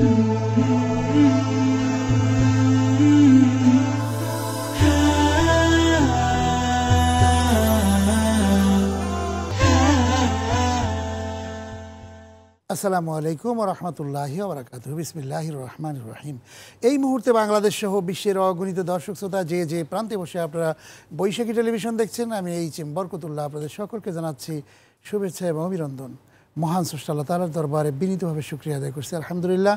আসসালামু আলাইকুম রহমতুল্লাহ বরকাত বিসমিল্লাহ রহমান রহিম এই মুহূর্তে বাংলাদেশ সহ বিশ্বের অগণিত দর্শক শ্রোতা যে যে প্রান্তে বসে আপনারা বৈশাখী টেলিভিশন দেখছেন আমি এই বরকতুল্লাহ আপনাদের সকলকে জানাচ্ছি শুভেচ্ছা এবং অভিনন্দন মহান সুষ্টাল্লাহ তালার দরবারে বিনীতভাবে শুক্রিয়া আদায় করছি আলহামদুলিল্লাহ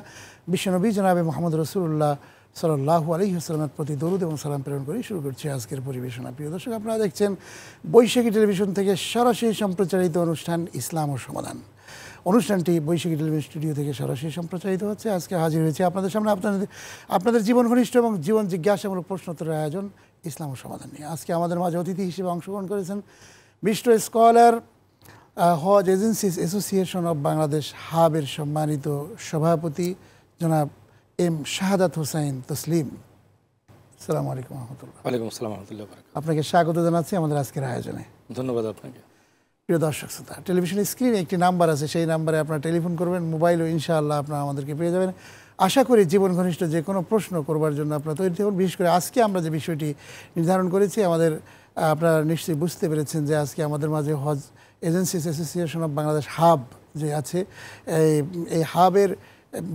বিশ্বনবী জনাবে মোহাম্মদ রসুল্লাহ সাল্লাহু আলহিহাস্লামের প্রতি দরুদ এবং সালাম প্রেরণ করে শুরু করছি আজকের পরিবেশনা প্রিয় দর্শক আপনারা দেখছেন বৈশাখী টেলিভিশন থেকে সরাসরি সম্প্রচারিত অনুষ্ঠান ইসলাম ও সমাধান অনুষ্ঠানটি বৈশাখী টেলিভিশন স্টুডিও থেকে সরাসরি সম্প্রচারিত হচ্ছে আজকে হাজির হয়েছে আপনাদের সামনে আপনাদের আপনাদের জীবন ঘনিষ্ঠ এবং জীবন জিজ্ঞাসামূলক প্রশ্নোত্তরের আয়োজন ইসলাম ও সমাধান নিয়ে আজকে আমাদের মাঝে অতিথি হিসেবে অংশগ্রহণ করেছেন বিষ্ট scholar Hajj agencies association of Bangladesh হাবের সম্মানিত সভাপতি জনাব এম শাহাদাত হুসাইন তসলিম সালাম আলাইকুম রহমতুল্লাহ আলাইকুম আসসালাম রহমতুল্লাহ আপনাকে স্বাগত জানাচ্ছি আমাদের আজকের আয়োজনে ধন্যবাদ আপনাকে প্রিয় দর্শক শ্রোতা টেলিভিশন স্ক্রিনে একটি নাম্বার আছে সেই নাম্বারে আপনারা টেলিফোন করবেন মোবাইলও ইনশাআল্লাহ আপনারা আমাদেরকে পেয়ে যাবেন আশা করি জীবন ঘনিষ্ঠ যে কোনো প্রশ্ন করবার জন্য আপনার তৈরি থাকুন বিশেষ করে আজকে আমরা যে বিষয়টি নির্ধারণ করেছি আমাদের আপনারা নিশ্চয়ই বুঝতে পেরেছেন যে আজকে আমাদের মাঝে Hajj agencies association of Bangladesh HAAB যে আছে এই এই হাবের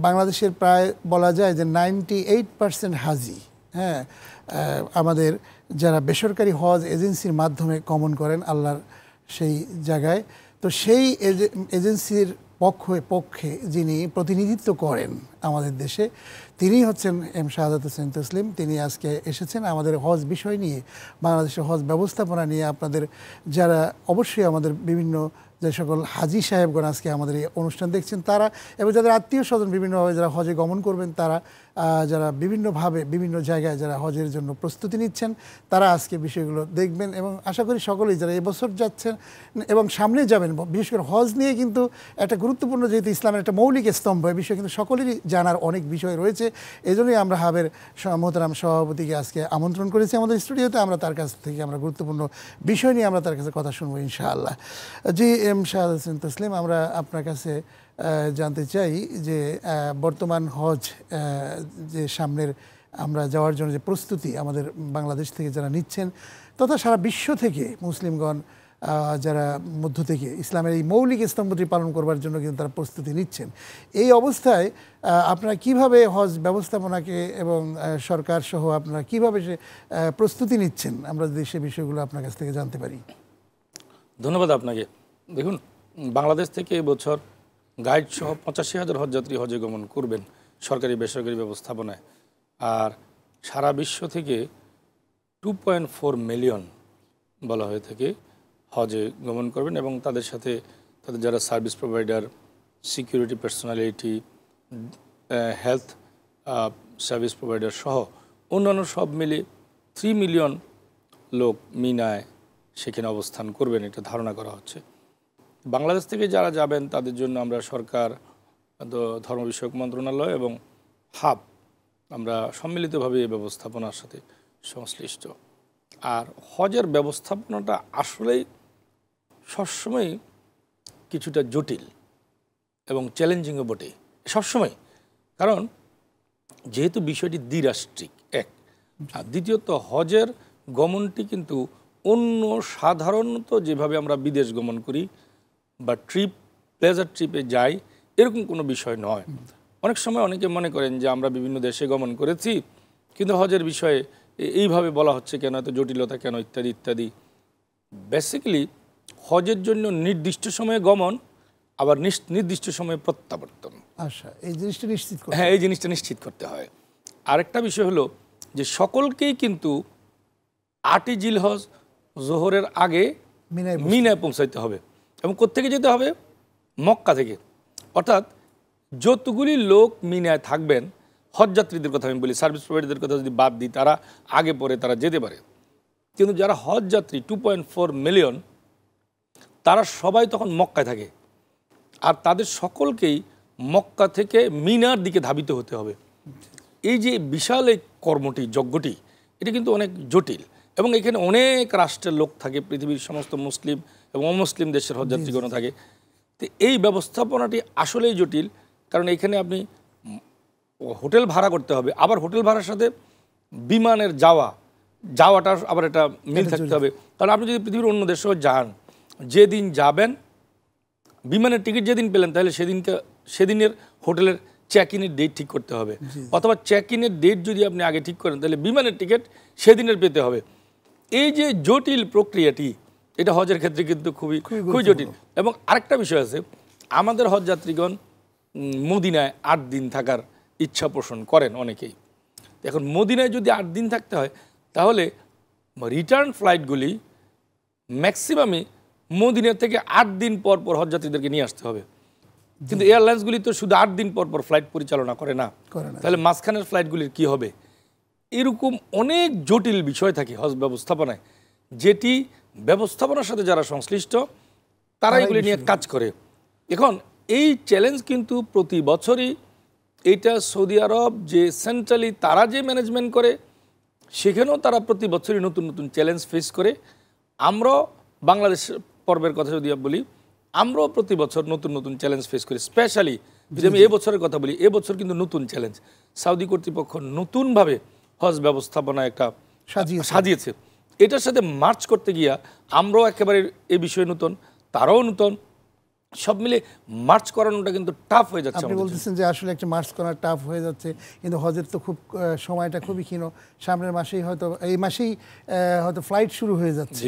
বাংলাদেশের প্রায় বলা যায় যে নাইনটি এইট পার্সেন্ট হাজি হ্যাঁ আমাদের যারা বেসরকারি হজ এজেন্সির মাধ্যমে কমন করেন আল্লাহর সেই জায়গায় তো সেই এজেন্সির পক্ষে পক্ষে যিনি প্রতিনিধিত্ব করেন আমাদের দেশে তিনি হচ্ছেন এম শাহাদাত হোসেন তসলিম তিনি আজকে এসেছেন আমাদের হজ বিষয় নিয়ে বাংলাদেশের হজ ব্যবস্থাপনা নিয়ে আপনাদের যারা অবশ্যই আমাদের বিভিন্ন যে সকল হাজি সাহেবগণ আজকে আমাদের এই অনুষ্ঠান দেখছেন তারা এবং যাদের আত্মীয় স্বজন বিভিন্নভাবে যারা হজে গমন করবেন তারা যারা বিভিন্নভাবে বিভিন্ন জায়গায় যারা হজের জন্য প্রস্তুতি নিচ্ছেন তারা আজকে বিষয়গুলো দেখবেন এবং আশা করি সকলেই যারা এবছর যাচ্ছেন এবং সামনে যাবেন বিশেষ করে হজ নিয়ে কিন্তু একটা গুরুত্বপূর্ণ যেহেতু ইসলামের একটা মৌলিক স্তম্ভ এ বিষয়ে কিন্তু সকলেরই জানার অনেক বিষয় রয়েছে এজন্যই আমরা হাবের মোহতারাম সভাপতিকে আজকে আমন্ত্রণ করেছি আমাদের স্টুডিওতে আমরা তার কাছ থেকে আমরা গুরুত্বপূর্ণ বিষয় নিয়ে আমরা তার কাছে কথা শুনবো ইনশাআল্লাহ জি এম শাহাদ হোসেন তসলিম আমরা আপনার কাছে জানতে চাই যে বর্তমান হজ যে সামনের আমরা যাওয়ার জন্য যে প্রস্তুতি আমাদের বাংলাদেশ থেকে যারা নিচ্ছেন তথা সারা বিশ্ব থেকে মুসলিমগণ যারা মধ্য থেকে ইসলামের এই মৌলিক স্তম্ভটি পালন করবার জন্য কিন্তু তারা প্রস্তুতি নিচ্ছেন এই অবস্থায় আপনারা কিভাবে হজ ব্যবস্থাপনাকে এবং সরকার সহ আপনারা কীভাবে সে প্রস্তুতি নিচ্ছেন আমরা যদি সে বিষয়গুলো আপনার কাছ থেকে জানতে পারি ধন্যবাদ আপনাকে দেখুন বাংলাদেশ থেকে এবছর গাইড সহ পঁচাশি হাজার হজযাত্রী হজে গমন করবেন সরকারি বেসরকারি ব্যবস্থাপনায় আর সারা বিশ্ব থেকে টু পয়েন্ট ফোর মিলিয়ন বলা হয়ে থাকে হজে গমন করবেন এবং তাদের সাথে তাদের যারা service provider security personality health service provider সহ অন্যান্য সব মিলে থ্রি মিলিয়ন লোক মিনায় সেখানে অবস্থান করবেন এটা ধারণা করা হচ্ছে বাংলাদেশ থেকে যারা যাবেন তাদের জন্য আমরা সরকার ধর্ম বিষয়ক মন্ত্রণালয় এবং হাব আমরা সম্মিলিতভাবে এই ব্যবস্থাপনার সাথে সংশ্লিষ্ট আর হজের ব্যবস্থাপনাটা আসলেই সবসময় কিছুটা জটিল এবং চ্যালেঞ্জিংও বটে সবসময় কারণ যেহেতু বিষয়টি দ্বিরাষ্ট্রিক এক আর দ্বিতীয়ত হজের গমনটি কিন্তু অন্য সাধারণত যেভাবে আমরা বিদেশ গমন করি বা ট্রিপ প্লেজার ট্রিপে যাই এরকম কোনো বিষয় নয় অনেক সময় অনেকে মনে করেন যে আমরা বিভিন্ন দেশে গমন করেছি কিন্তু হজের বিষয়ে এইভাবে বলা হচ্ছে কেন এত জটিলতা কেন ইত্যাদি ইত্যাদি বেসিক্যালি হজের জন্য নির্দিষ্ট সময়ে গমন আবার নির্দিষ্ট সময়ে প্রত্যাবর্তন আচ্ছা এই জিনিসটা নিশ্চিত হ্যাঁ এই জিনিসটা নিশ্চিত করতে হয় আরেকটা বিষয় হলো যে সকলকেই কিন্তু আটই জিলহজ জোহরের আগে মিনায় মিনায় পৌঁছাইতে হবে এবং কোথেকে যেতে হবে মক্কা থেকে অর্থাৎ যতগুলি লোক মিনায় থাকবেন হজযাত্রীদের কথা আমি বলি সার্ভিস প্রোভাইডারদের কথা যদি বাদ দিই তারা আগে পরে তারা যেতে পারে কিন্তু যারা হজযাত্রী টু পয়েন্ট ফোর মিলিয়ন তারা সবাই তখন মক্কায় থাকে আর তাদের সকলকেই মক্কা থেকে মিনার দিকে ধাবিত হতে হবে এই যে বিশাল এই কর্মটি যজ্ঞটি এটা কিন্তু অনেক জটিল এবং এখানে অনেক রাষ্ট্রের লোক থাকে পৃথিবীর সমস্ত মুসলিম এবং অমুসলিম দেশের হজযাত্রীগণও থাকে তো এই ব্যবস্থাপনাটি আসলেই জটিল কারণ এখানে আপনি হোটেল ভাড়া করতে হবে আবার হোটেল ভাড়ার সাথে বিমানের যাওয়া যাওয়াটা আবার এটা মিল থাকতে হবে কারণ আপনি যদি পৃথিবীর অন্য দেশেও যান যেদিন যাবেন বিমানের টিকিট যেদিন পেলেন তাহলে সেদিনকে সেদিনের হোটেলের চেক ইনের ডেট ঠিক করতে হবে অথবা চেক ইনের ডেট যদি আপনি আগে ঠিক করেন তাহলে বিমানের টিকিট সেদিনের পেতে হবে এই যে জটিল প্রক্রিয়াটি এটা হজের ক্ষেত্রে কিন্তু খুবই খুবই জটিল এবং আরেকটা বিষয় আছে আমাদের হজ যাত্রীগণ মদিনায় আট দিন থাকার ইচ্ছা পোষণ করেন অনেকেই এখন মদিনায় যদি আট দিন থাকতে হয় তাহলে রিটার্ন ফ্লাইটগুলি ম্যাক্সিমামই মদিনা থেকে আট দিন পর পর হজযাত্রীদেরকে নিয়ে আসতে হবে কিন্তু এয়ারলাইন্সগুলি তো শুধু আট দিন পর পর ফ্লাইট পরিচালনা করে না তাহলে মাঝখানের ফ্লাইটগুলির কি হবে এরকম অনেক জটিল বিষয় থাকে হজ ব্যবস্থাপনায় যেটি ব্যবস্থাপনার সাথে যারা সংশ্লিষ্ট তারা এগুলি নিয়ে কাজ করে এখন এই চ্যালেঞ্জ কিন্তু প্রতি বছরই এইটা সৌদি আরব যে সেন্ট্রালি তারা যে ম্যানেজমেন্ট করে সেখানেও তারা প্রতি বছরই নতুন নতুন চ্যালেঞ্জ ফেস করে আমরা বাংলাদেশ পর্বের কথা যদি বলি আমরাও প্রতি বছর নতুন নতুন চ্যালেঞ্জ ফেস করি স্পেশালি যদি আমি এবছরের কথা বলি এবছর কিন্তু নতুন চ্যালেঞ্জ সাউদি কর্তৃপক্ষ নতুনভাবে হজ ব্যবস্থাপনা একটা সাজিয়েছে এটার সাথে মার্চ করতে গিয়া আমরাও একেবারে এ বিষয়ে নতুন তারাও নতুন সব মিলে মার্চ করানোটা কিন্তু টাফ হয়ে যাচ্ছে আপনি বলতেছেন যে আসলে একটা মার্চ করা টাফ হয়ে যাচ্ছে কিন্তু হজের তো খুব সময়টা খুবই ক্ষীণ সামনের মাসেই হয়তো এই মাসেই হয়তো ফ্লাইট শুরু হয়ে যাচ্ছে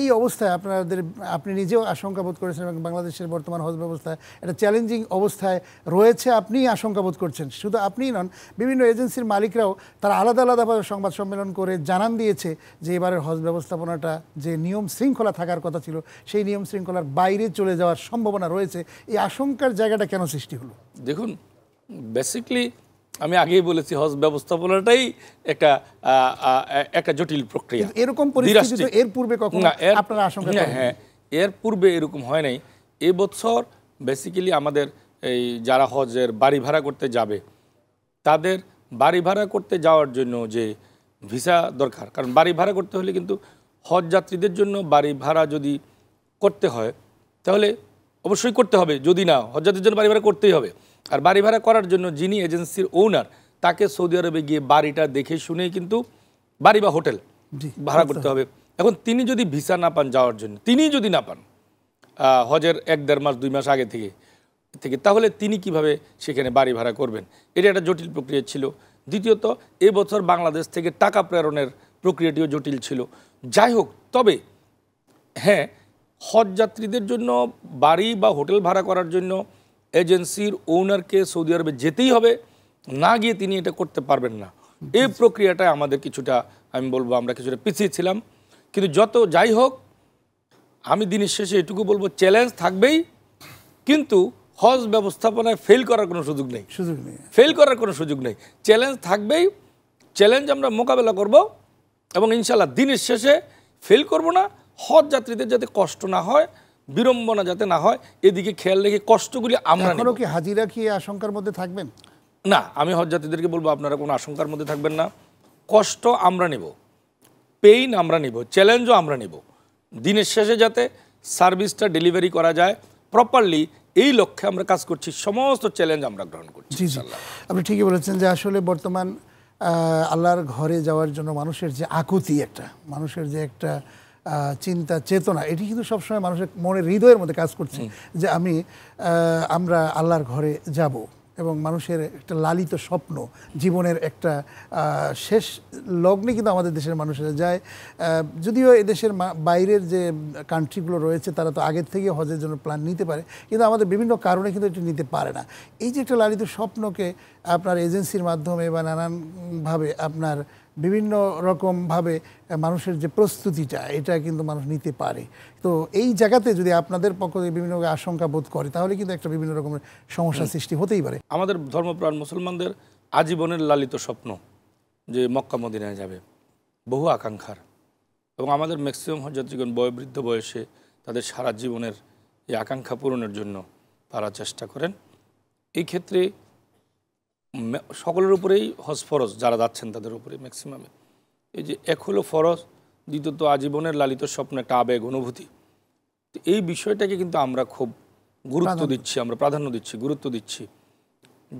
এই অবস্থায় আপনাদের আপনি নিজেও আশঙ্কা বোধ করেছেন এবং বাংলাদেশের বর্তমান হজ ব্যবস্থা এটা চ্যালেঞ্জিং অবস্থায় রয়েছে আপনি আশঙ্কা বোধ করছেন শুধু আপনিই নন বিভিন্ন এজেন্সির মালিকরাও তারা আলাদা আলাদাভাবে সংবাদ সম্মেলন করে জানান দিয়েছে যে এবারের হজ ব্যবস্থাপনাটা যে নিয়ম শৃঙ্খলা থাকার কথা ছিল সেই নিয়ম শৃঙ্খলার বাইরে চলে যাওয়ার সম্ভাবনা সম্ভাবনা রয়েছে এই আশঙ্কার জায়গাটা কেন সৃষ্টি হলো দেখুন বেসিকলি আমি আগেই বলেছি হজ ব্যবস্থাপনাটাই একটা একটা জটিল প্রক্রিয়া এরকম পরিস্থিতি এর পূর্বে কখনো আপনারা আশঙ্কা হ্যাঁ, হ্যাঁ এর পূর্বে এরকম হয় নাই এবছর বেসিক্যালি আমাদের এই যারা হজের বাড়ি ভাড়া করতে যাবে তাদের বাড়ি ভাড়া করতে যাওয়ার জন্য যে ভিসা দরকার কারণ বাড়ি ভাড়া করতে হলে কিন্তু হজ যাত্রীদের জন্য বাড়ি ভাড়া যদি করতে হয় তাহলে অবশ্যই করতে হবে যদি না হজরতের জন্য বাড়ি ভাড়া করতেই হবে আর বাড়ি ভাড়া করার জন্য যিনি এজেন্সির ওনার তাকে সৌদি আরবে গিয়ে বাড়িটা দেখে শুনেই কিন্তু বাড়ি বা হোটেল ভাড়া করতে হবে এখন তিনি যদি ভিসা না পান যাওয়ার জন্য তিনি যদি না পান হজের এক দেড় মাস দুই মাস আগে থেকে থেকে তাহলে তিনি কিভাবে সেখানে বাড়ি ভাড়া করবেন এটা একটা জটিল প্রক্রিয়া ছিল দ্বিতীয়ত এবছর বাংলাদেশ থেকে টাকা প্রেরণের প্রক্রিয়াটিও জটিল ছিল যাই হোক তবে হ্যাঁ হজ যাত্রীদের জন্য বাড়ি বা হোটেল ভাড়া করার জন্য এজেন্সির ওনারকে সৌদি আরবে যেতেই হবে না গিয়ে তিনি এটা করতে পারবেন না এই প্রক্রিয়াটায় আমাদের কিছুটা আমি বলবো আমরা কিছুটা পিছিয়ে ছিলাম কিন্তু যত যাই হোক আমি দিনের শেষে এটুকু বলবো চ্যালেঞ্জ থাকবেই কিন্তু হজ ব্যবস্থাপনায় ফেল করার কোনো সুযোগ নেই সুযোগ নেই ফেল করার কোনো সুযোগ নেই চ্যালেঞ্জ থাকবেই চ্যালেঞ্জ আমরা মোকাবেলা করব এবং ইনশাল্লাহ দিনের শেষে ফেল করব না হজ যাত্রীদের যাতে কষ্ট না হয় বিড়ম্বনা যাতে না হয় এদিকে খেয়াল রেখে কষ্টগুলি আমরা এখনও কি হাজিরা কি আশঙ্কার মধ্যে থাকবেন না আমি হজ যাত্রীদেরকে বলবো আপনারা কোনো আশঙ্কার মধ্যে থাকবেন না কষ্ট আমরা নেব পেইন আমরা নেব চ্যালেঞ্জও আমরা নেব দিনের শেষে যাতে সার্ভিসটা ডেলিভারি করা যায় প্রপারলি এই লক্ষ্যে আমরা কাজ করছি সমস্ত চ্যালেঞ্জ আমরা গ্রহণ করছি আপনি ঠিকই বলেছেন যে আসলে বর্তমান আল্লাহর ঘরে যাওয়ার জন্য মানুষের যে আকুতি একটা মানুষের যে একটা চিন্তা চেতনা এটি কিন্তু সবসময় মানুষের মনের হৃদয়ের মধ্যে কাজ করছে যে আমি আমরা আল্লাহর ঘরে যাব এবং মানুষের একটা লালিত স্বপ্ন জীবনের একটা শেষ লগ্নে কিন্তু আমাদের দেশের মানুষেরা যায় যদিও এদেশের বাইরের যে কান্ট্রিগুলো রয়েছে তারা তো আগের থেকে হজের জন্য প্ল্যান নিতে পারে কিন্তু আমাদের বিভিন্ন কারণে কিন্তু এটি নিতে পারে না এই যে একটা লালিত স্বপ্নকে আপনার এজেন্সির মাধ্যমে বা নানানভাবে আপনার বিভিন্ন রকমভাবে মানুষের যে প্রস্তুতিটা এটা কিন্তু মানুষ নিতে পারে তো এই জায়গাতে যদি আপনাদের পক্ষ থেকে বিভিন্ন আশঙ্কা বোধ করে তাহলে কিন্তু একটা বিভিন্ন রকমের সমস্যা সৃষ্টি হতেই পারে আমাদের ধর্মপ্রাণ মুসলমানদের আজীবনের লালিত স্বপ্ন যে মক্কা মদিনায় যাবে বহু আকাঙ্ক্ষার এবং আমাদের ম্যাক্সিমাম হজরতগণ বয়বৃদ্ধ বয়সে তাদের সারা জীবনের এই আকাঙ্ক্ষা পূরণের জন্য তারা চেষ্টা করেন এই ক্ষেত্রে সকলের উপরেই হজ ফরজ যারা যাচ্ছেন তাদের উপরে ম্যাক্সিমামে এই যে এক হলো ফরজ দ্বিতীয়ত আজীবনের লালিত স্বপ্ন একটা আবেগ অনুভূতি এই বিষয়টাকে কিন্তু আমরা খুব গুরুত্ব দিচ্ছি আমরা প্রাধান্য দিচ্ছি গুরুত্ব দিচ্ছি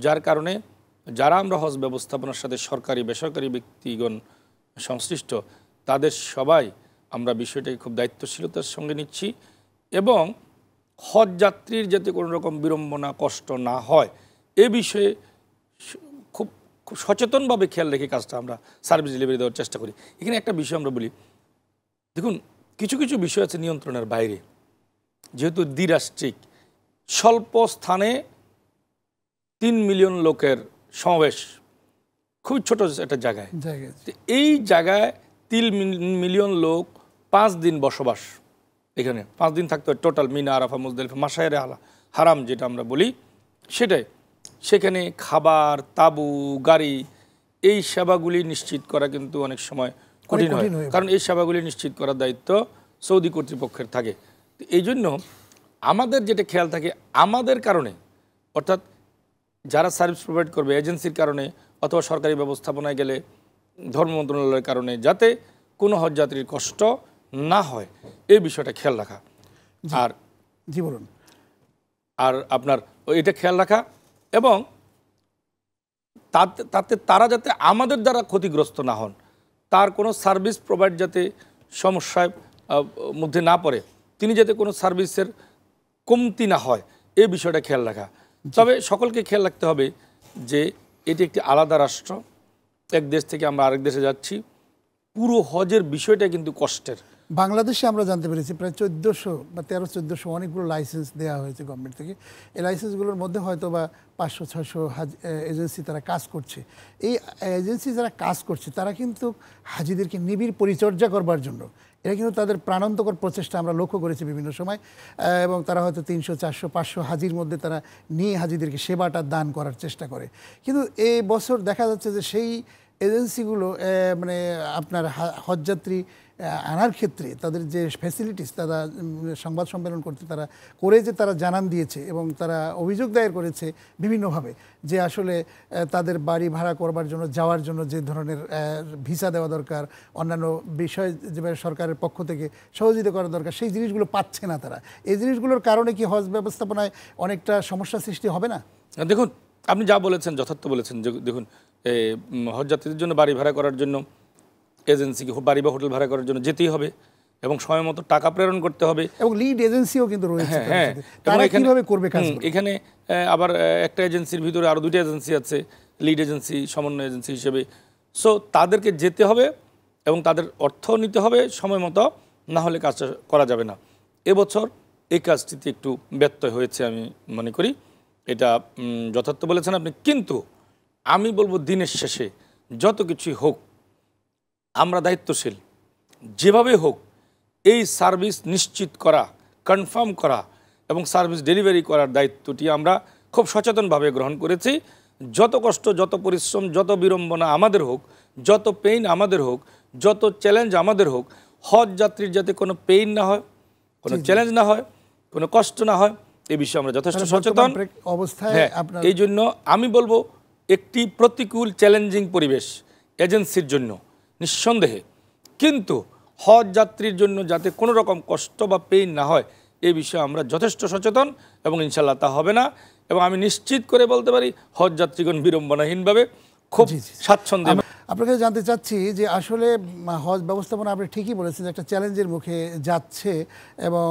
যার কারণে যারা আমরা হজ ব্যবস্থাপনার সাথে সরকারি বেসরকারি ব্যক্তিগণ সংশ্লিষ্ট তাদের সবাই আমরা বিষয়টাকে খুব দায়িত্বশীলতার সঙ্গে নিচ্ছি এবং হজ যাত্রীর যাতে কোনো রকম বিড়ম্বনা কষ্ট না হয় এ বিষয়ে খুব সচেতনভাবে খেয়াল রেখে কাজটা আমরা সার্ভিস ডেলিভারি দেওয়ার চেষ্টা করি এখানে একটা বিষয় আমরা বলি দেখুন কিছু কিছু বিষয় আছে নিয়ন্ত্রণের বাইরে যেহেতু দ্বিরাষ্ট্রিক স্বল্প স্থানে তিন মিলিয়ন লোকের সমাবেশ খুব ছোট একটা জায়গায় এই জায়গায় তিন মিলিয়ন লোক পাঁচ দিন বসবাস এখানে পাঁচ দিন থাকতে হয় টোটাল মিনা আরাফা মুজদালিফা মাসায়ের আলা হারাম যেটা আমরা বলি সেটাই সেখানে খাবার তাবু গাড়ি এই সেবাগুলি নিশ্চিত করা কিন্তু অনেক সময় কঠিন হয় কারণ এই সেবাগুলি নিশ্চিত করার দায়িত্ব সৌদি কর্তৃপক্ষের থাকে এই জন্য আমাদের যেটা খেয়াল থাকে আমাদের কারণে অর্থাৎ যারা সার্ভিস প্রোভাইড করবে এজেন্সির কারণে অথবা সরকারি ব্যবস্থাপনায় গেলে ধর্ম মন্ত্রণালয়ের কারণে যাতে কোনো হজযাত্রীর কষ্ট না হয় এই বিষয়টা খেয়াল রাখা আর জি বলুন আর আপনার এটা খেয়াল রাখা এবং তাতে তাতে তারা যাতে আমাদের দ্বারা ক্ষতিগ্রস্ত না হন তার কোনো সার্ভিস প্রোভাইড যাতে সমস্যায় মধ্যে না পড়ে তিনি যাতে কোনো সার্ভিসের কমতি না হয় এই বিষয়টা খেয়াল রাখা তবে সকলকে খেয়াল রাখতে হবে যে এটি একটি আলাদা রাষ্ট্র এক দেশ থেকে আমরা আরেক দেশে যাচ্ছি পুরো হজের বিষয়টা কিন্তু কষ্টের বাংলাদেশে আমরা জানতে পেরেছি প্রায় চোদ্দোশো বা তেরো চোদ্দোশো অনেকগুলো লাইসেন্স দেওয়া হয়েছে গভর্নমেন্ট থেকে এই লাইসেন্সগুলোর মধ্যে হয়তো বা পাঁচশো ছশো এজেন্সি তারা কাজ করছে এই এজেন্সি যারা কাজ করছে তারা কিন্তু হাজিদেরকে নিবিড় পরিচর্যা করবার জন্য এটা কিন্তু তাদের প্রাণান্তকর প্রচেষ্টা আমরা লক্ষ্য করেছি বিভিন্ন সময় এবং তারা হয়তো তিনশো চারশো পাঁচশো হাজির মধ্যে তারা নিয়ে হাজিদেরকে সেবাটা দান করার চেষ্টা করে কিন্তু এই বছর দেখা যাচ্ছে যে সেই এজেন্সিগুলো মানে আপনার হজযাত্রী আনার ক্ষেত্রে তাদের যে ফ্যাসিলিটিস তারা সংবাদ সম্মেলন করতে তারা করে যে তারা জানান দিয়েছে এবং তারা অভিযোগ দায়ের করেছে বিভিন্নভাবে যে আসলে তাদের বাড়ি ভাড়া করবার জন্য যাওয়ার জন্য যে ধরনের ভিসা দেওয়া দরকার অন্যান্য বিষয় যেভাবে সরকারের পক্ষ থেকে সহযোগিতা করা দরকার সেই জিনিসগুলো পাচ্ছে না তারা এই জিনিসগুলোর কারণে কি হজ ব্যবস্থাপনায় অনেকটা সমস্যা সৃষ্টি হবে না দেখুন আপনি যা বলেছেন যথার্থ বলেছেন দেখুন যাত্রীদের জন্য বাড়ি ভাড়া করার জন্য এজেন্সিকে বাড়ি বা হোটেল ভাড়া করার জন্য যেতেই হবে এবং সময় মতো টাকা প্রেরণ করতে হবে এবং লিড এজেন্সিও কিন্তু রয়েছে হ্যাঁ, হ্যাঁ। করবে এখানে আবার একটা এজেন্সির ভিতরে আরও দুইটা এজেন্সি আছে লিড এজেন্সি সমন্বয় এজেন্সি হিসেবে সো তাদেরকে যেতে হবে এবং তাদের অর্থ নিতে হবে সময় মতো না হলে কাজটা করা যাবে না এবছর এই কাজটিতে একটু ব্যত্যয় হয়েছে আমি মনে করি এটা যথার্থ বলেছেন আপনি কিন্তু আমি বলবো দিনের শেষে যত কিছুই হোক আমরা দায়িত্বশীল যেভাবে হোক এই সার্ভিস নিশ্চিত করা কনফার্ম করা এবং সার্ভিস ডেলিভারি করার দায়িত্বটি আমরা খুব সচেতনভাবে গ্রহণ করেছি যত কষ্ট যত পরিশ্রম যত বিড়ম্বনা আমাদের হোক যত পেইন আমাদের হোক যত চ্যালেঞ্জ আমাদের হোক হজ যাত্রীর যাতে কোনো পেইন না হয় কোনো চ্যালেঞ্জ না হয় কোনো কষ্ট না হয় এ বিষয়ে আমরা যথেষ্ট সচেতন অবস্থায় হ্যাঁ, এই জন্য আমি বলবো একটি প্রতিকূল চ্যালেঞ্জিং পরিবেশ এজেন্সির জন্য নিঃসন্দেহে কিন্তু হজ যাত্রীর জন্য যাতে কোনো রকম কষ্ট বা পেইন না হয় এ বিষয়ে আমরা যথেষ্ট সচেতন এবং ইনশাল্লাহ তা হবে না এবং আমি নিশ্চিত করে বলতে পারি হজ যাত্রীগণ বিড়ম্বনাহীনভাবে খুব স্বাচ্ছন্দ্য আপনার কাছে জানতে চাচ্ছি যে আসলে হজ ব্যবস্থাপনা আপনি ঠিকই বলেছেন একটা চ্যালেঞ্জের মুখে যাচ্ছে এবং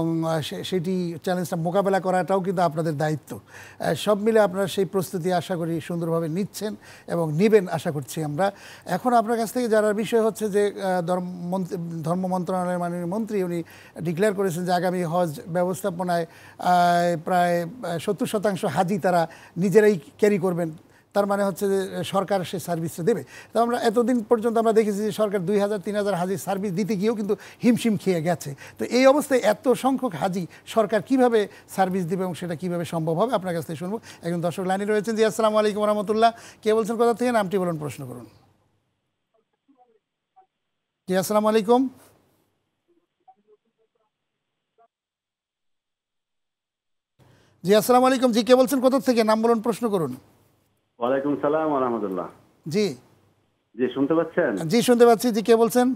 সেটি চ্যালেঞ্জটা মোকাবেলা করাটাও কিন্তু আপনাদের দায়িত্ব সব মিলে আপনারা সেই প্রস্তুতি আশা করি সুন্দরভাবে নিচ্ছেন এবং নেবেন আশা করছি আমরা এখন আপনার কাছ থেকে জানার বিষয় হচ্ছে যে ধর্ম ধর্ম মন্ত্রণালয়ের মাননীয় মন্ত্রী উনি ডিক্লেয়ার করেছেন যে আগামী হজ ব্যবস্থাপনায় প্রায় সত্তর শতাংশ হাজি তারা নিজেরাই ক্যারি করবেন তার মানে হচ্ছে যে সরকার সে সার্ভিসটা দেবে তো আমরা এতদিন পর্যন্ত আমরা দেখেছি যে সরকার দুই হাজার তিন হাজার হাজির সার্ভিস দিতে গিয়েও কিন্তু হিমশিম খেয়ে গেছে তো এই অবস্থায় এত সংখ্যক হাজি সরকার কিভাবে সার্ভিস দেবে এবং সেটা কিভাবে সম্ভব হবে আপনার কাছ থেকে শুনবো একজন দর্শক লাইনে রয়েছেন জি আসসালামু আলাইকুম রহমতুল্লাহ কে বলছেন কথা থেকে নামটি বলুন প্রশ্ন করুন জি আসসালামু আলাইকুম জি আসসালামু আলাইকুম জি কে বলছেন কোথা থেকে নাম বলুন প্রশ্ন করুন ওয়ালাইকুম সালাম আলহামদুলিল্লাহ জি জি শুনতে পাচ্ছেন জি শুনতে পাচ্ছি জি কে বলছেন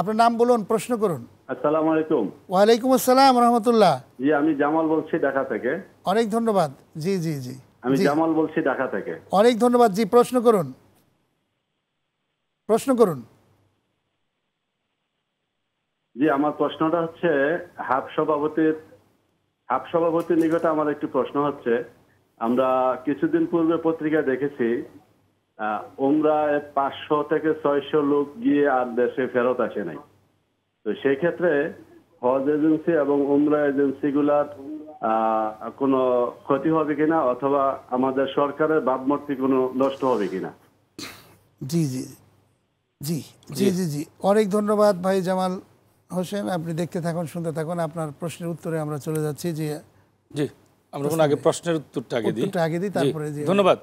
আপনার নাম বলুন প্রশ্ন করুন আসসালামু আলাইকুম ওয়ালাইকুম আসসালাম রহমতুল্লাহ জি আমি জামাল বলছি ঢাকা থেকে অনেক ধন্যবাদ জি জি জি আমি জামাল বলছি ঢাকা থেকে অনেক ধন্যবাদ জি প্রশ্ন করুন প্রশ্ন করুন জি আমার প্রশ্নটা হচ্ছে হাফ সভাপতির হাফ সভাপতির নিকটে আমার একটি প্রশ্ন হচ্ছে আমরা কিছুদিন পূর্বে পত্রিকায় দেখেছি ওমরা পাঁচশো থেকে ছয়শো লোক গিয়ে আর দেশে ফেরত আসে নাই তো সেক্ষেত্রে হজ এজেন্সি এবং উমরা গুলার কোনো ক্ষতি হবে কিনা অথবা আমাদের সরকারের ভাবমূর্তি কোনো নষ্ট হবে কিনা জি জি জি জি জি জি অনেক ধন্যবাদ ভাই জামাল হোসেন আপনি দেখতে থাকুন শুনতে থাকুন আপনার প্রশ্নের উত্তরে আমরা চলে যাচ্ছি যে জি আমরা কোন আগে প্রশ্নের উত্তরটা আগে দিই আগে দিই তারপরে ধন্যবাদ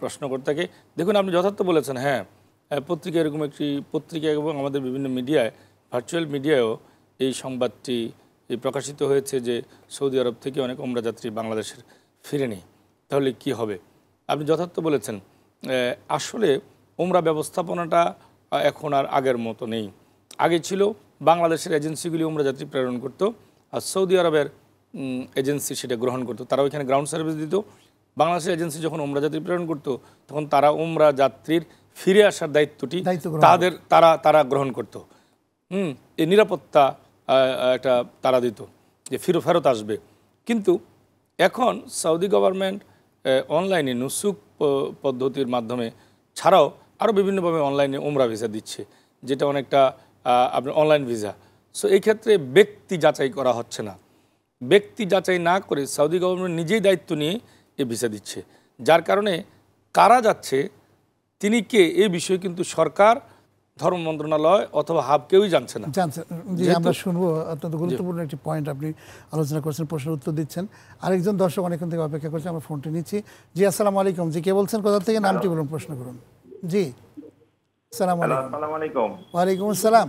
প্রশ্নকর্তাকে দেখুন আপনি যথার্থ বলেছেন হ্যাঁ পত্রিকা এরকম একটি পত্রিকা এবং আমাদের বিভিন্ন মিডিয়ায় ভার্চুয়াল মিডিয়ায়ও এই সংবাদটি প্রকাশিত হয়েছে যে সৌদি আরব থেকে অনেক ওমরা যাত্রী বাংলাদেশের ফিরেনি তাহলে কি হবে আপনি যথার্থ বলেছেন আসলে ওমরা ব্যবস্থাপনাটা এখন আর আগের মতো নেই আগে ছিল বাংলাদেশের এজেন্সিগুলি ওমরা যাত্রী প্রেরণ করতো আর সৌদি আরবের এজেন্সি সেটা গ্রহণ করতো তারা ওইখানে গ্রাউন্ড সার্ভিস দিত বাংলাদেশের এজেন্সি যখন ওমরা যাত্রী প্রেরণ করতো তখন তারা ওমরা যাত্রীর ফিরে আসার দায়িত্বটি তাদের তারা তারা গ্রহণ করত হুম এই নিরাপত্তা একটা তারা দিত যে ফিরো ফেরত আসবে কিন্তু এখন সৌদি গভর্নমেন্ট অনলাইনে নুসুক পদ্ধতির মাধ্যমে ছাড়াও আরও বিভিন্নভাবে অনলাইনে ওমরা ভিসা দিচ্ছে যেটা অনেকটা আপনার অনলাইন ভিসা সো এই ক্ষেত্রে ব্যক্তি যাচাই করা হচ্ছে না ব্যক্তি যাচাই না করে সৌদি গভর্নমেন্ট নিজেই দায়িত্ব নিয়ে এ ভিসা দিচ্ছে যার কারণে কারা যাচ্ছে তিনি কে এ বিষয়ে কিন্তু সরকার ধর্ম মন্ত্রণালয় অথবা হাব কেউই জানছে না জানছে জি আমরা শুনবো অত্যন্ত গুরুত্বপূর্ণ একটি পয়েন্ট আপনি আলোচনা করছেন প্রশ্নের উত্তর দিচ্ছেন আরেকজন দর্শক অনেকক্ষণ থেকে অপেক্ষা করছে আমরা ফোনটি নিচ্ছি জি আসসালামু আলাইকুম জি কে বলছেন কোথা থেকে নামটি বলুন প্রশ্ন করুন জি আসসালামু আলাইকুম ওয়ালাইকুম আসসালাম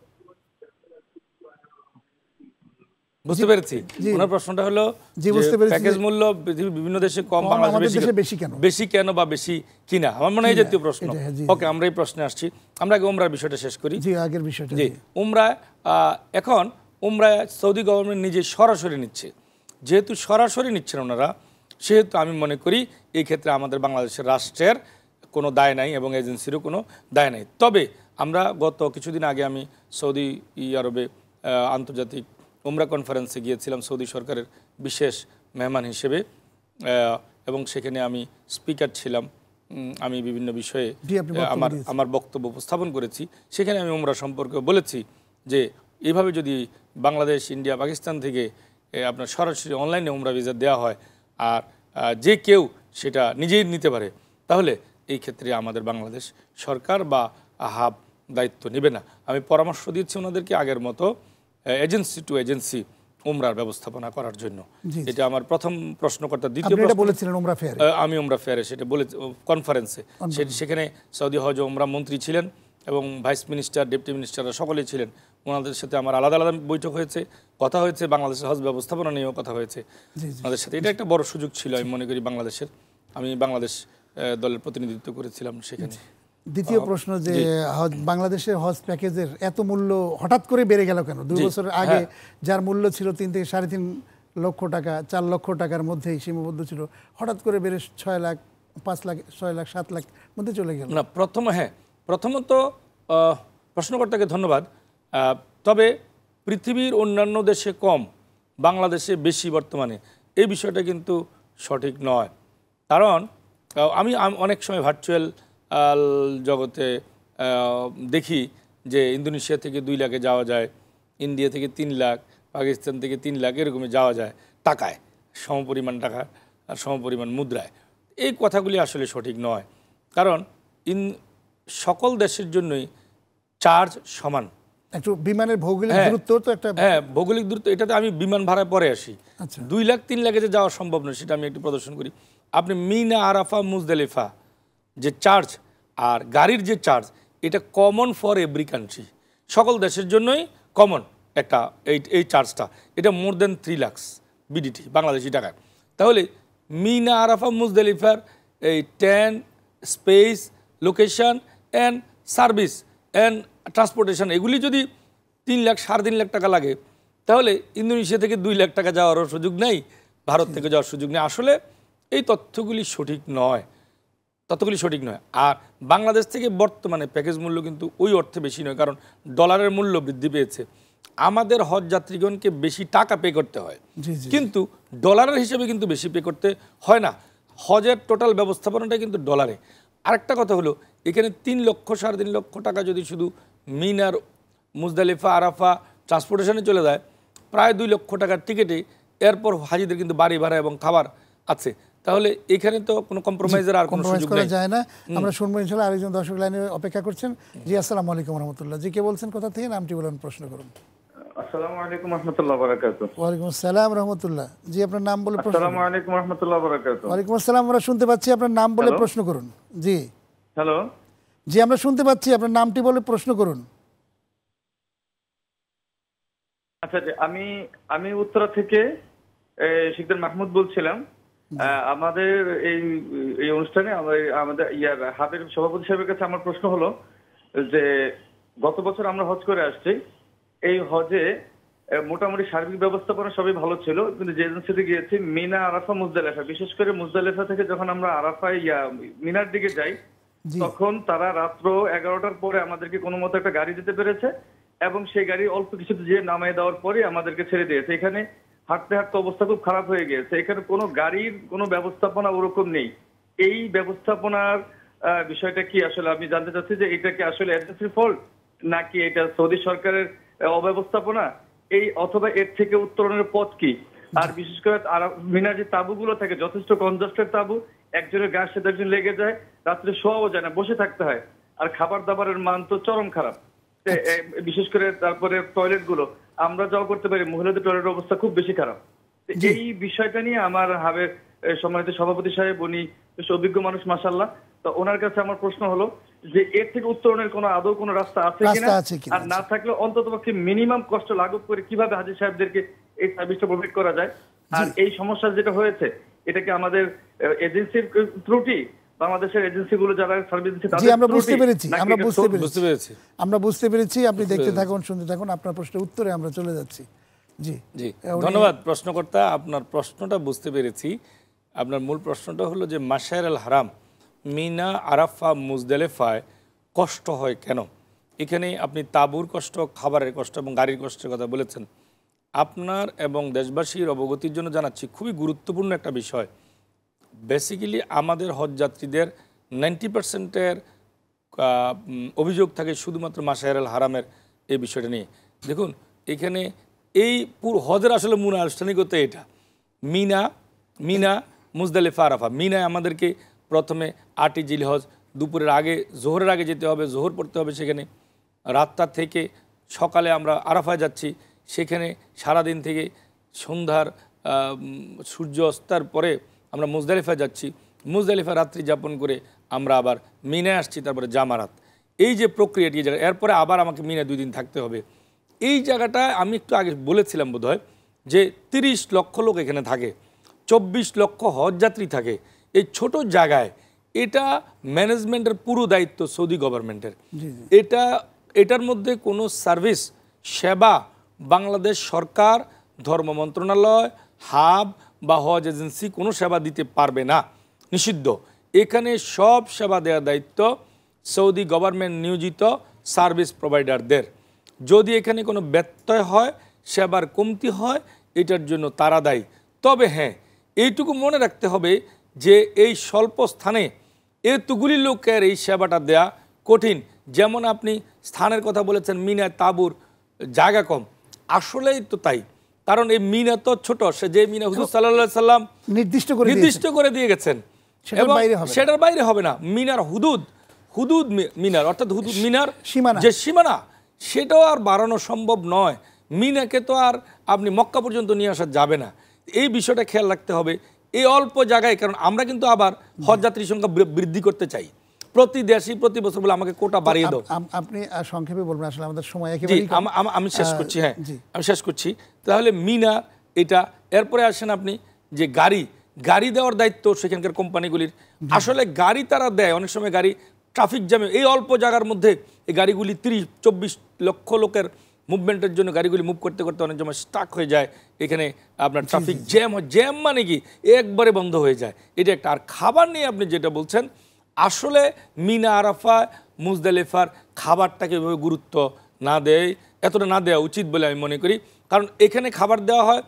বুঝতে পেরেছি ওনার প্রশ্নটা হলো বুঝতে পেরেছি প্যাকেজ মূল্য বিভিন্ন দেশে কম বাংলাদেশে বেশি কেন বেশি কেন বা বেশি কিনা আমার মনে হয় জাতীয় প্রশ্ন হ্যাঁ, ওকে আমরা এই প্রশ্নে আসছি আমরা আগে উমরার বিষয়টা শেষ করি জি আগের বিষয়টা জি উমরা এখন উমরা সৌদি গভর্নমেন্ট নিজে সরাসরি নিচ্ছে যেহেতু সরাসরি নিচ্ছেন ওনারা সেহেতু আমি মনে করি এই ক্ষেত্রে আমাদের বাংলাদেশের রাষ্ট্রের কোনো দায় নাই এবং এজেন্সিরও কোনো দায় নাই তবে আমরা গত কিছুদিন আগে আমি সৌদি আরবে আন্তর্জাতিক উমরা কনফারেন্সে গিয়েছিলাম সৌদি সরকারের বিশেষ মেহমান হিসেবে এবং সেখানে আমি স্পিকার ছিলাম আমি বিভিন্ন বিষয়ে আমার আমার বক্তব্য উপস্থাপন করেছি সেখানে আমি উমরা সম্পর্কে বলেছি যে এভাবে যদি বাংলাদেশ ইন্ডিয়া পাকিস্তান থেকে আপনার সরাসরি অনলাইনে উমরা ভিসা দেওয়া হয় আর যে কেউ সেটা নিজেই নিতে পারে তাহলে এই ক্ষেত্রে আমাদের বাংলাদেশ সরকার বা হাব দায়িত্ব নেবে না আমি পরামর্শ দিচ্ছি ওনাদেরকে আগের মতো এজেন্সি টু এজেন্সি উমরার ব্যবস্থাপনা করার জন্য এটা আমার প্রথম প্রশ্নকর্তা দ্বিতীয় বলেছিলেন উমরা ফেয়ার আমি উমরা ফেয়ারে সেটা বলে কনফারেন্সে সেখানে সৌদি হজ উমরা মন্ত্রী ছিলেন এবং ভাইস মিনিস্টার ডেপুটি মিনিস্টাররা সকলেই ছিলেন ওনাদের সাথে আমার আলাদা আলাদা বৈঠক হয়েছে কথা হয়েছে বাংলাদেশের হজ ব্যবস্থাপনা নিয়েও কথা হয়েছে ওনাদের সাথে এটা একটা বড় সুযোগ ছিল আমি মনে করি বাংলাদেশের আমি বাংলাদেশ দলের প্রতিনিধিত্ব করেছিলাম সেখানে দ্বিতীয় প্রশ্ন যে বাংলাদেশের হজ প্যাকেজের এত মূল্য হঠাৎ করে বেড়ে গেল কেন দুই বছর আগে হ্যাঁ। যার মূল্য ছিল তিন থেকে সাড়ে তিন লক্ষ টাকা চার লক্ষ টাকার মধ্যেই সীমাবদ্ধ ছিল হঠাৎ করে বেড়ে ছয় লাখ পাঁচ লাখ ছয় লাখ সাত লাখ মধ্যে চলে গেল না প্রথম হ্যাঁ প্রথমত প্রশ্নকর্তাকে ধন্যবাদ তবে পৃথিবীর অন্যান্য দেশে কম বাংলাদেশে বেশি বর্তমানে এই বিষয়টা কিন্তু সঠিক নয় কারণ আমি অনেক সময় ভার্চুয়াল জগতে দেখি যে ইন্দোনেশিয়া থেকে দুই লাখে যাওয়া যায় ইন্ডিয়া থেকে তিন লাখ পাকিস্তান থেকে তিন লাখ এরকমই যাওয়া যায় টাকায় সমপরিমাণ টাকা আর সমপরিমাণ মুদ্রায় এই কথাগুলি আসলে সঠিক নয় কারণ ইন সকল দেশের জন্যই চার্জ সমান একটু বিমানের ভৌগোলিক হ্যাঁ। দূরত্ব তো একটা হ্যাঁ ভৌগোলিক দূরত্ব এটাতে আমি বিমান ভাড়ায় পরে আসি আচ্ছা। দুই লাখ তিন লাখে যে যাওয়া সম্ভব নয় সেটা আমি একটু প্রদর্শন করি আপনি মিনা আরাফা মুজদালিফা যে চার্জ আর গাড়ির যে চার্জ এটা কমন ফর এভরি কান্ট্রি সকল দেশের জন্যই কমন একটা এই এই চার্জটা এটা more than three lakhs BDT Bangladeshi টাকায় তাহলে মিনা আরাফা মুজদালিফার এই tent space location and service and transportation এগুলি যদি তিন লাখ সাড়ে তিন লাখ টাকা লাগে তাহলে ইন্দোনেশিয়া থেকে দুই লাখ টাকা যাওয়ারও সুযোগ নেই ভারত থেকে যাওয়ার সুযোগ নেই আসলে এই তথ্যগুলি সঠিক নয় ততগুলি সঠিক নয় আর বাংলাদেশ থেকে বর্তমানে প্যাকেজ মূল্য কিন্তু ওই অর্থে বেশি নয় কারণ ডলারের মূল্য বৃদ্ধি পেয়েছে আমাদের হজ যাত্রীগণকে বেশি টাকা পে করতে হয় কিন্তু ডলারের হিসেবে কিন্তু বেশি পে করতে হয় না হজের টোটাল ব্যবস্থাপনাটা কিন্তু ডলারে আরেকটা কথা হলো এখানে তিন লক্ষ সাড়ে তিন লক্ষ টাকা যদি শুধু মিনার মুজদালিফা আরাফা ট্রান্সপোর্টেশনে চলে যায় প্রায় দুই লক্ষ টাকার টিকিটে এরপর হাজিদের কিন্তু বাড়ি ভাড়া এবং খাবার আছে তাহলে এখানে তো কোনো কম্প্রোমাইজের আর কোনো সুযোগ করা যায় না আমরা শুনবো ইনশাআল্লাহ আরেকজন দর্শক লাইনে অপেক্ষা করছেন জি আসসালামু আলাইকুম রাহমাতুল্লাহ জি কে বলছেন কোথা থেকে নামটি বলেন প্রশ্ন করুন আসসালামু আলাইকুম রাহমাতুল্লাহ বারাকাতুহু ওয়া আলাইকুম আসসালাম রাহমাতুল্লাহ জি আপনার নাম বলে প্রশ্ন আসসালামু আলাইকুম রাহমাতুল্লাহ বারাকাতুহু ওয়া আলাইকুম আসসালাম আমরা শুনতে পাচ্ছি আপনার নাম বলে প্রশ্ন করুন জি হ্যালো জি আমরা শুনতে পাচ্ছি আপনার নামটি বলে প্রশ্ন করুন আচ্ছা আমি আমি উত্তরা থেকে শিকদার মাহমুদ বলছিলাম আমাদের এই এই অনুষ্ঠানে আমাদের ইয়ার হাবের সভাপতি সাহেবের কাছে আমার প্রশ্ন হলো যে গত বছর আমরা হজ করে আসছি এই হজে মোটামুটি সার্বিক ব্যবস্থাপনা সবই ভালো ছিল কিন্তু যে এজেন্সিতে গিয়েছি মিনা আরাফা মুজদালেফা বিশেষ করে মুজদালেফা থেকে যখন আমরা আরাফা ইয়া মিনার দিকে যাই তখন তারা রাত্র এগারোটার পরে আমাদেরকে কোনো মতো একটা গাড়ি দিতে পেরেছে এবং সেই গাড়ি অল্প কিছু যেয়ে নামায় দেওয়ার পরে আমাদেরকে ছেড়ে দিয়েছে এখানে হাঁটতে হাঁটতে অবস্থা খুব খারাপ হয়ে গেছে এখানে কোনো গাড়ির কোনো ব্যবস্থাপনা ওরকম নেই এই ব্যবস্থাপনার বিষয়টা কি আসলে আমি জানতে চাচ্ছি যে এটা কি আসলে এজেন্সির ফল্ট নাকি এটা সৌদি সরকারের অব্যবস্থাপনা এই অথবা এর থেকে উত্তরণের পথ কি আর বিশেষ করে মিনার যে তাবুগুলো থাকে যথেষ্ট কনজাস্টেড তাবু একজনের গায়ের সাথে একজন লেগে যায় রাত্রে শোয়াও যায় না বসে থাকতে হয় আর খাবার দাবারের মান তো চরম খারাপ বিশেষ করে তারপরে টয়লেট গুলো আমরা যাও করতে পারি মহিলাদের টয়লেট অবস্থা খুব বেশি খারাপ এই বিষয়টা নিয়ে আমার হাবের সম্মানিত সভাপতি সাহেব উনি অভিজ্ঞ মানুষ মাসাল্লাহ তো ওনার কাছে আমার প্রশ্ন হলো যে এর থেকে উত্তরণের কোনো আদৌ কোনো রাস্তা আছে কিনা আর না থাকলে অন্তত পক্ষে মিনিমাম কষ্ট লাঘব করে কিভাবে হাজির সাহেবদেরকে এই সার্ভিসটা প্রোভাইড করা যায় আর এই সমস্যা যেটা হয়েছে এটা কি আমাদের এজেন্সির ত্রুটি আপনার প্রশ্নটা বুঝতে পেরেছি আপনার মূল প্রশ্নটা হলো যে আল হারাম মিনা আরাফা মুজদালেফায় কষ্ট হয় কেন এখানে আপনি তাবুর কষ্ট খাবারের কষ্ট এবং গাড়ির কষ্টের কথা বলেছেন আপনার এবং দেশবাসীর অবগতির জন্য জানাচ্ছি খুবই গুরুত্বপূর্ণ একটা বিষয় বেসিক্যালি আমাদের হজযাত্রীদের নাইনটি পার্সেন্টের অভিযোগ থাকে শুধুমাত্র আল হারামের এই বিষয়টা নিয়ে দেখুন এখানে এই পুর হজের আসলে মূল আনুষ্ঠানিকতা এটা মিনা মিনা মুজদালিফা আরাফা মিনায় আমাদেরকে প্রথমে আটি জিল হজ দুপুরের আগে জোহরের আগে যেতে হবে জোহর পড়তে হবে সেখানে রাতটা থেকে সকালে আমরা আরাফায় যাচ্ছি সেখানে সারাদিন থেকে সন্ধ্যার সূর্য অস্তার পরে আমরা মুজদালিফা যাচ্ছি মুজদালিফা রাত্রি যাপন করে আমরা আবার মিনে আসছি তারপরে জামারাত এই যে প্রক্রিয়াটি জায়গা এরপরে আবার আমাকে মিনে দুই দিন থাকতে হবে এই জায়গাটা আমি একটু আগে বলেছিলাম বোধহয় যে তিরিশ লক্ষ লোক এখানে থাকে চব্বিশ লক্ষ হজযাত্রী থাকে এই ছোট জায়গায় এটা ম্যানেজমেন্টের পুরো দায়িত্ব সৌদি গভর্নমেন্টের এটা এটার মধ্যে কোনো সার্ভিস সেবা বাংলাদেশ সরকার ধর্ম মন্ত্রণালয় হাব বা হজ এজেন্সি কোনো সেবা দিতে পারবে না নিষিদ্ধ এখানে সব সেবা দেওয়ার দায়িত্ব সৌদি গভর্নমেন্ট নিয়োজিত সার্ভিস প্রোভাইডারদের যদি এখানে কোনো ব্যত্যয় হয় সেবার কমতি হয় এটার জন্য তারা দায়ী তবে হ্যাঁ এইটুকু মনে রাখতে হবে যে এই স্বল্প স্থানে এতগুলি লোকের এই সেবাটা দেয়া কঠিন যেমন আপনি স্থানের কথা বলেছেন মিনায় তাবুর জায়গা কম আসলেই তো তাই কারণ এই মিন এত ছোট সে যে মিনা হুজুর সাল্লা সাল্লাম নির্দিষ্ট করে নির্দিষ্ট করে দিয়ে গেছেন এবং সেটার বাইরে হবে না মিনার হুদুদ হুদুদ মিনার অর্থাৎ হুদুদ মিনার সীমানা যে সীমানা সেটাও আর বাড়ানো সম্ভব নয় মিনাকে তো আর আপনি মক্কা পর্যন্ত নিয়ে আসা যাবে না এই বিষয়টা খেয়াল রাখতে হবে এই অল্প জায়গায় কারণ আমরা কিন্তু আবার হজযাত্রীর সংখ্যা বৃদ্ধি করতে চাই প্রতি দেশই প্রতি বছর বলে আমাকে কোটা বাড়িয়ে দাও আপনি সংক্ষেপে বলবেন আসলে আমাদের সময় হ্যাঁ। আমি শেষ করছি হ্যাঁ আমি শেষ করছি তাহলে মিনা এটা এরপরে আসেন আপনি যে গাড়ি গাড়ি দেওয়ার দায়িত্ব সেখানকার কোম্পানিগুলির আসলে গাড়ি তারা দেয় অনেক সময় গাড়ি ট্রাফিক জ্যামে এই অল্প জায়গার মধ্যে এই গাড়িগুলি তিরিশ চব্বিশ লক্ষ লোকের মুভমেন্টের জন্য গাড়িগুলি মুভ করতে করতে অনেক সময় স্টাক হয়ে যায় এখানে আপনার ট্রাফিক জ্যাম হয় জ্যাম মানে কি একবারে বন্ধ হয়ে যায় এটা একটা আর খাবার নিয়ে আপনি যেটা বলছেন আসলে মিনা আরাফা মুজদালেফার খাবারটাকে এভাবে গুরুত্ব না দেয় এতটা না দেওয়া উচিত বলে আমি মনে করি কারণ এখানে খাবার দেওয়া হয়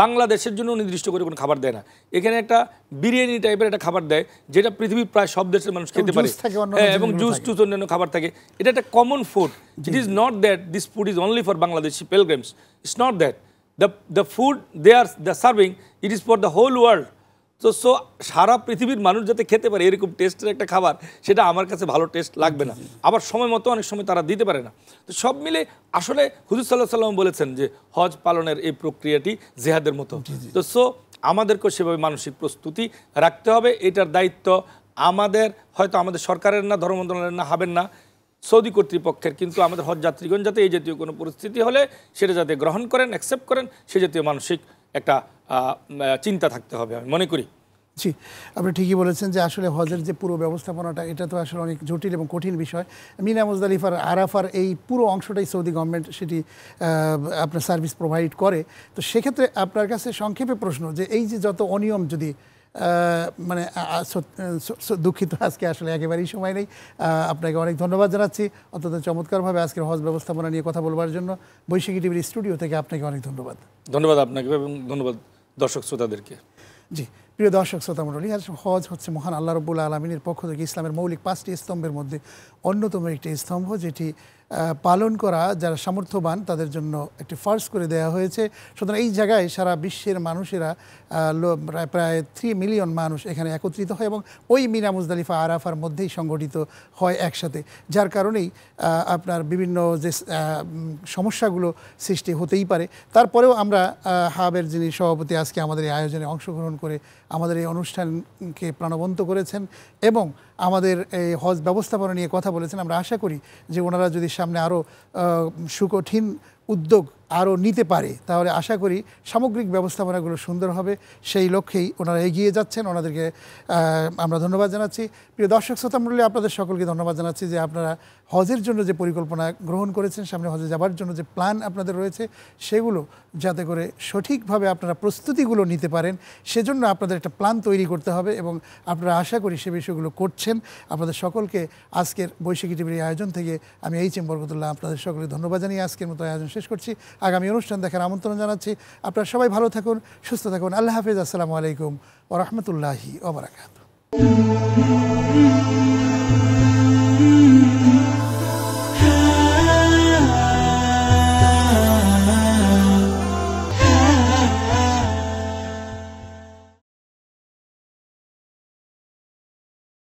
বাংলাদেশের জন্য নির্দিষ্ট করে কোনো খাবার দেয় না এখানে একটা বিরিয়ানি টাইপের একটা খাবার দেয় যেটা পৃথিবীর প্রায় সব দেশের মানুষ খেতে পারে হ্যাঁ, এবং জুস টুস অন্যান্য খাবার থাকে এটা একটা common food it is not that this food is only for Bangladeshi pilgrims it's not that the the food they are the serving it is for the whole world তো সো সারা পৃথিবীর মানুষ যাতে খেতে পারে এরকম টেস্টের একটা খাবার সেটা আমার কাছে ভালো টেস্ট লাগবে না আবার সময় মতো অনেক সময় তারা দিতে পারে না তো সব মিলে আসলে হুজুর সাল্লাহ সাল্লাম বলেছেন যে হজ পালনের এই প্রক্রিয়াটি জেহাদের মতো তো সো আমাদেরকেও সেভাবে মানসিক প্রস্তুতি রাখতে হবে এটার দায়িত্ব আমাদের হয়তো আমাদের সরকারের না ধর্ম মন্ত্রণালয়ের না হবেন না সৌদি কর্তৃপক্ষের কিন্তু আমাদের হজ যাত্রীগণ যাতে এই জাতীয় কোনো পরিস্থিতি হলে সেটা যাতে গ্রহণ করেন অ্যাকসেপ্ট করেন সে জাতীয় মানসিক একটা চিন্তা থাকতে হবে আমি মনে করি জি আপনি ঠিকই বলেছেন যে আসলে হজের যে পুরো ব্যবস্থাপনাটা এটা তো আসলে অনেক জটিল এবং কঠিন বিষয় মিনা মুজদালিফার আরাফার এই পুরো অংশটাই সৌদি গভর্নমেন্ট সেটি আপনার সার্ভিস প্রোভাইড করে তো সেক্ষেত্রে আপনার কাছে সংক্ষেপে প্রশ্ন যে এই যে যত অনিয়ম যদি মানে দুঃখিত আজকে আসলে একেবারেই সময় নেই আপনাকে অনেক ধন্যবাদ জানাচ্ছি অত্যন্ত চমৎকারভাবে আজকের হজ ব্যবস্থাপনা নিয়ে কথা বলবার জন্য বৈশাখী টিভির স্টুডিও থেকে আপনাকে অনেক ধন্যবাদ ধন্যবাদ আপনাকে এবং ধন্যবাদ দর্শক শ্রোতাদেরকে জি প্রিয় দর্শক শ্রোতা মন্ডলী আজ হজ হচ্ছে মহান আল্লাহ রব্বুল আলমিনের পক্ষ থেকে ইসলামের মৌলিক পাঁচটি স্তম্ভের মধ্যে অন্যতম একটি স্তম্ভ যেটি পালন করা যারা সামর্থ্যবান তাদের জন্য একটি ফার্স করে দেয়া হয়েছে সুতরাং এই জায়গায় সারা বিশ্বের মানুষেরা প্রায় থ্রি মিলিয়ন মানুষ এখানে একত্রিত হয় এবং ওই মিনা মুজদালিফা আরাফার মধ্যেই সংগঠিত হয় একসাথে যার কারণেই আপনার বিভিন্ন যে সমস্যাগুলো সৃষ্টি হতেই পারে তারপরেও আমরা হাবের যিনি সভাপতি আজকে আমাদের এই আয়োজনে অংশগ্রহণ করে আমাদের এই অনুষ্ঠানকে প্রাণবন্ত করেছেন এবং আমাদের এই হজ ব্যবস্থাপনা নিয়ে কথা বলেছেন আমরা আশা করি যে ওনারা যদি সামনে আরও সুকঠিন উদ্যোগ আরও নিতে পারে তাহলে আশা করি সামগ্রিক ব্যবস্থাপনাগুলো সুন্দর হবে সেই লক্ষ্যেই ওনারা এগিয়ে যাচ্ছেন ওনাদেরকে আমরা ধন্যবাদ জানাচ্ছি প্রিয় দর্শক শ্রোতা আপনাদের সকলকে ধন্যবাদ জানাচ্ছি যে আপনারা হজের জন্য যে পরিকল্পনা গ্রহণ করেছেন সামনে হজে যাবার জন্য যে প্ল্যান আপনাদের রয়েছে সেগুলো যাতে করে সঠিকভাবে আপনারা প্রস্তুতিগুলো নিতে পারেন সেজন্য আপনাদের একটা প্ল্যান তৈরি করতে হবে এবং আপনারা আশা করি সে বিষয়গুলো করছেন আপনাদের সকলকে আজকের বৈশাখী টিভির আয়োজন থেকে আমি এই চেম্বর বরকতুল্লাহ আপনাদের সকলকে ধন্যবাদ জানিয়ে আজকের মতো আয়োজন শেষ করছি আগামী অনুষ্ঠান দেখার আমন্ত্রণ জানাচ্ছি আপনারা সবাই ভালো থাকুন সুস্থ থাকুন আল্লাহ হাফিজ আসসালামু আলাইকুম ও রহমতুল্লাহি ওবরাকাত